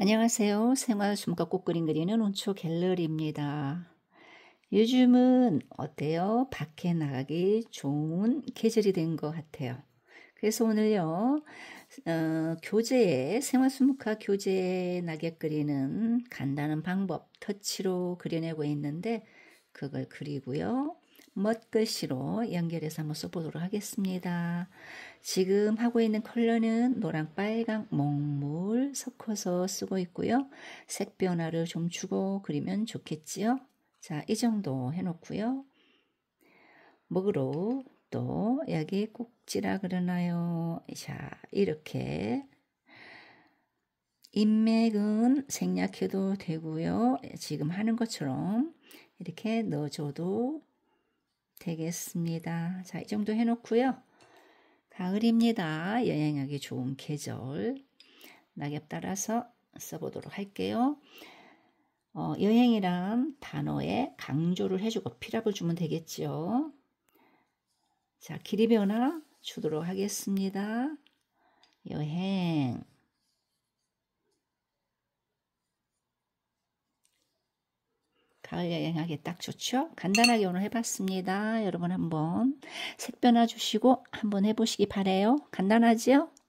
안녕하세요. 생활 숨가꼭 그림 그리는 온초 갤러리입니다. 요즘은 어때요? 밖에 나가기 좋은 계절이 된 것 같아요. 그래서 오늘요, 어, 교재에, 생활 수묵화 교재에 낙엽 그리는 간단한 방법, 터치로 그려내고 있는데, 그걸 그리고요. 멋글씨로 연결해서 한번 써보도록 하겠습니다. 지금 하고 있는 컬러는 노랑 빨강 먹물 섞어서 쓰고 있고요. 색 변화를 좀 주고 그리면 좋겠지요. 자, 이 정도 해놓고요. 먹으로 또 여기 꼭지라 그러나요. 자, 이렇게 인맥은 생략해도 되고요. 지금 하는 것처럼 이렇게 넣어줘도 되겠습니다. 자, 이 정도 해놓고요. 가을입니다. 여행하기 좋은 계절. 낙엽 따라서 써보도록 할게요. 어, 여행이란 단어에 강조를 해주고 피랍을 주면 되겠죠. 자, 길이 변화 주도록 하겠습니다. 여행. 가을 여행하기 딱 좋죠? 간단하게 오늘 해봤습니다. 여러분 한번 색 변화 주시고 한번 해보시기 바래요. 간단하지요?